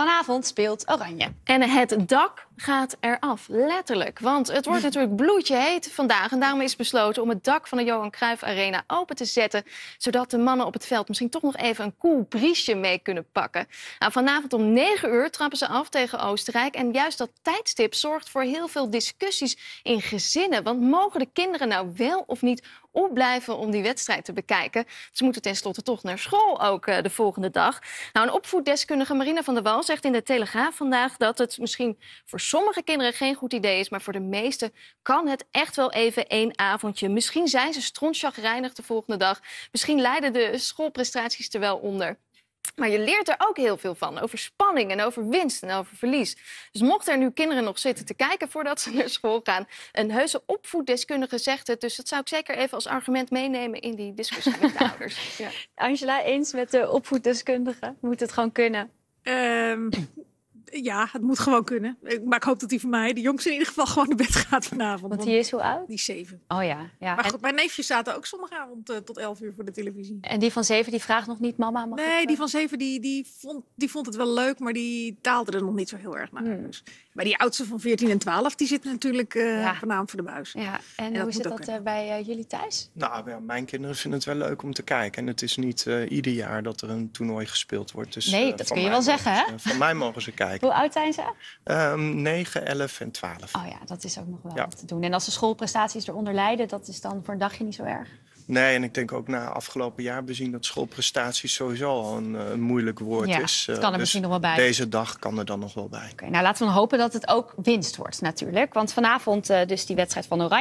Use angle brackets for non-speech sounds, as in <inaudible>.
Vanavond speelt Oranje. En het dak gaat eraf, letterlijk. Want het wordt <laughs> natuurlijk bloedje heet vandaag. En daarom is besloten om het dak van de Johan Cruijff Arena open te zetten. Zodat de mannen op het veld misschien toch nog even een koel briesje mee kunnen pakken. Nou, vanavond om 9 uur trappen ze af tegen Oostenrijk. En juist dat tijdstip zorgt voor heel veel discussies in gezinnen. Want mogen de kinderen nou wel of niet opblijven om die wedstrijd te bekijken. Ze moeten tenslotte toch naar school ook eh, de volgende dag. Nou, een opvoeddeskundige Marina van der Wal zegt in de Telegraaf vandaag dat het misschien voor sommige kinderen geen goed idee is, maar voor de meeste kan het echt wel even één avondje. Misschien zijn ze strontjagreinig de volgende dag. Misschien leiden de schoolprestaties er wel onder. Maar je leert er ook heel veel van. Over spanning en over winst en over verlies. Dus mochten er nu kinderen nog zitten te kijken voordat ze naar school gaan. Een heuse opvoeddeskundige zegt het. Dus dat zou ik zeker even als argument meenemen in die discussie met de <laughs> ouders. Ja. Angela, eens met de opvoeddeskundige? Moet het gewoon kunnen? Ehm, ja, het moet gewoon kunnen. Maar ik hoop dat die van mij, de jongste, in ieder geval gewoon naar bed gaat vanavond. Want die is hoe oud? Die zeven. Oh ja. ja. Maar goed, mijn neefjes zaten ook zondagavond uh, tot elf uur voor de televisie. En die van zeven, die vraagt nog niet mama? Mag nee, ik, die eh, van zeven, die, die, vond, die vond het wel leuk, maar die taalde er nog niet zo heel erg naar. Hmm. Dus. Maar die oudste van 14 en 12, die zit natuurlijk uh, eh, vanavond voor de buis. Ja. En, hoe zit dat bij jullie thuis? Nou, mijn kinderen vinden het wel leuk om te kijken. En het is niet ieder jaar dat er een toernooi gespeeld wordt. Dus, nee, dat kun je wel zeggen, hè? van mij mogen ze kijken. Hoe oud zijn ze? Um, 9, 11 en 12. Oh ja, dat is ook nog wel te doen. En als de schoolprestaties eronder lijden, dat is dan voor een dagje niet zo erg? Nee, en ik denk ook na afgelopen jaar we zien dat schoolprestaties sowieso al een, eh, moeilijk woord ja, is. Eh, kan er dus misschien nog wel bij. Deze dag kan er dan nog wel bij. Oké, nou laten we hopen dat het ook winst wordt natuurlijk. Want vanavond eh, dus die wedstrijd van Oranje.